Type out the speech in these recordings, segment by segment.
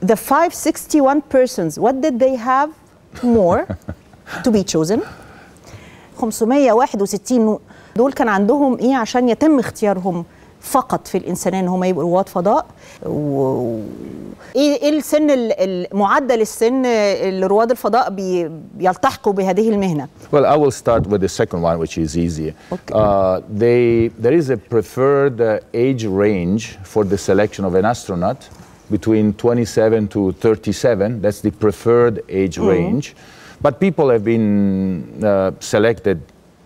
the 561 persons, what did they have more to be chosen? 561 دول كان عندهم ايه عشان يتم اختيارهم فقط في الانسانيه ان هم يبقوا رواد فضاء و... ايه السن معدل السن اللي رواد الفضاء بي... بيلتحقوا بهذه المهنه Well I will start with the second one which is easy. Okay. Uh, they there is a preferred age range for the selection of an astronaut between 27 to 37. That's the preferred age mm -hmm. range. But people have been uh, selected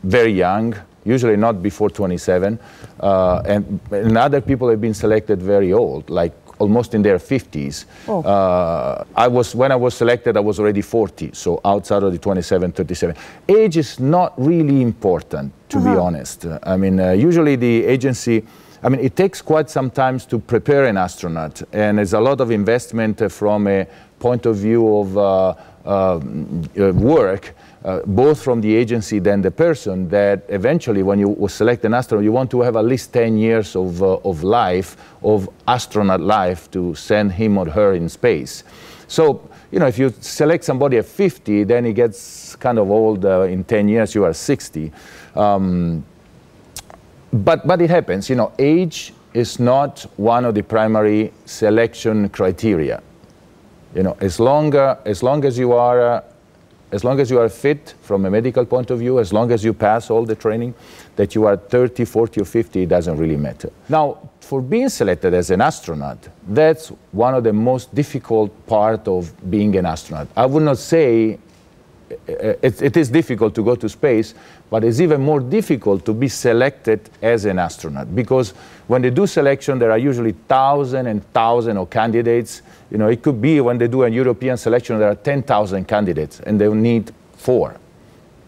very young, usually not before 27. Uh, and, and, other people have been selected very old, like almost in their 50s. Oh. Uh, I was, when I was selected, I was already 40, so outside of the 27, 37. Age is not really important, to -huh. be uh-huh. honest. I mean, uh, usually the agency I mean, it takes quite some time to prepare an astronaut, and there's a lot of investment uh, from a point of view of uh, uh, uh, work, uh, both from the agency then the person, that eventually when you select an astronaut, you want to have at least 10 years of, uh, of life, of astronaut life, to send him or her in space. So, you know, if you select somebody at 50, then he gets kind of old in 10 years, you are 60. Um, but, but it happens, you know, age is not one of the primary selection criteria. You know, as long, uh, as, long as you are uh, as long as you are fit from a medical point of view, as long as you pass all the training, that you are 30, 40, or 50, it doesn't really matter. Now, for being selected as an astronaut, that's one of the most difficult part of being an astronaut. I would not say uh, uh, it, it is difficult to go to space, but it's even more difficult to be selected as an astronaut because when they do selection, there are usually thousands and thousands of candidates. You know, it could be when they do a European selection, there are 10,000 candidates and they need four.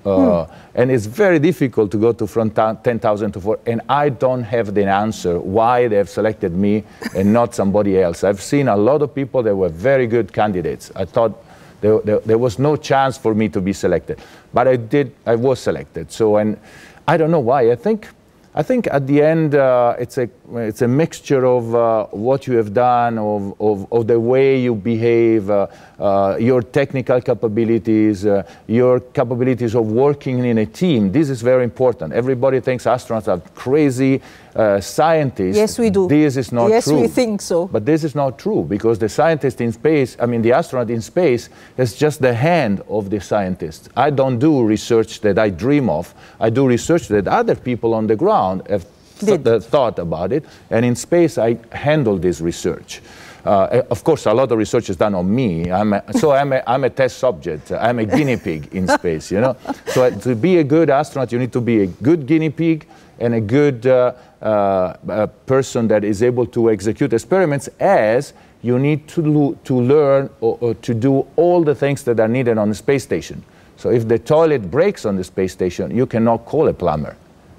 Uh, hmm. And it's very difficult to go to from 10,000 to 4. And I don't have the answer why they have selected me and not somebody else. I've seen a lot of people that were very good candidates. I thought there, there, there, was no chance for me to be selected. But I did, I was selected. So, and I don't know why. I think, I think at the end, uh, it's a it's a mixture of uh, what you have done, of, of, of the way you behave, uh, uh, your technical capabilities, uh, your capabilities of working in a team. This is very important. Everybody thinks astronauts are crazy uh, scientists. Yes, we do. This is not yes, true. Yes, we think so. But this is not true because the scientist in space, I mean, the astronaut in space, is just the hand of the scientist. I don't do research that I dream of. I do research that other people on the ground have th uh, thought about it. And in space, I handle this research. Uh, of course, a lot of research is done on me. I'm a, so I'm a, I'm a test subject. I'm a guinea pig in space, you know? So uh, to be a good astronaut, you need to be a good guinea pig and a good uh, uh, person that is able to execute experiments as you need to, to learn or, or to do all the things that are needed on the space station. So if the toilet breaks on the space station, you cannot call a plumber.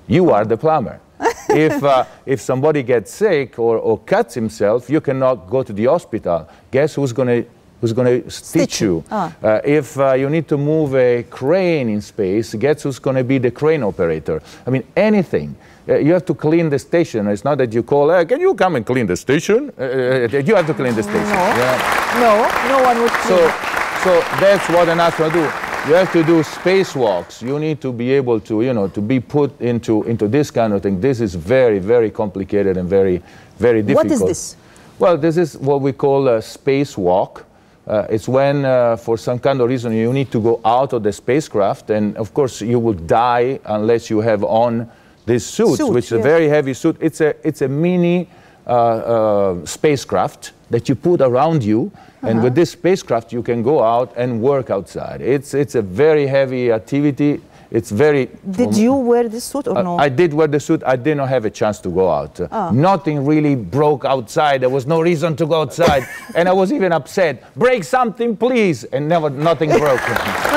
You are the plumber. if, uh, if somebody gets sick or, or cuts himself, you cannot go to the hospital. Guess who's going to who's going to stitch you. Ah. Uh, if uh, you need to move a crane in space, guess who's going to be the crane operator? I mean, anything. Uh, you have to clean the station. It's not that you call, uh, can you come and clean the station? Uh, uh, you have to clean the station. No, yeah. no, no one would. So, so that's what an astronaut do you have to do spacewalks. You need to be able to, you know, to be put into, into this kind of thing. This is very, very complicated and very, very difficult. What is this? Well, this is what we call a spacewalk. Uh, it's when, uh, for some kind of reason, you need to go out of the spacecraft, and of course, you will die unless you have on this suit, suit which is a very heavy suit. It's a, it's a mini uh, uh spacecraft that you put around you. Uh -huh. And uh-huh. with this spacecraft, you can go out and work outside. It's, it's a very heavy activity. It's very. Did um, you wear the suit or uh, no? I did wear the suit. I did not have a chance to go out. Oh. Nothing really broke outside. There was no reason to go outside. and I was even upset. Break something, please. And never, nothing broke.